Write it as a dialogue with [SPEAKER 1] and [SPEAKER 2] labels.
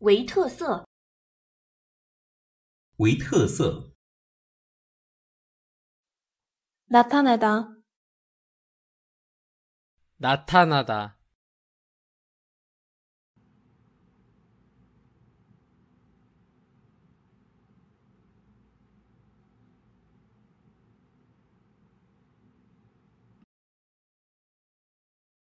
[SPEAKER 1] 为特色，
[SPEAKER 2] 为特色，
[SPEAKER 1] 나타내 다，
[SPEAKER 3] 나타나 다。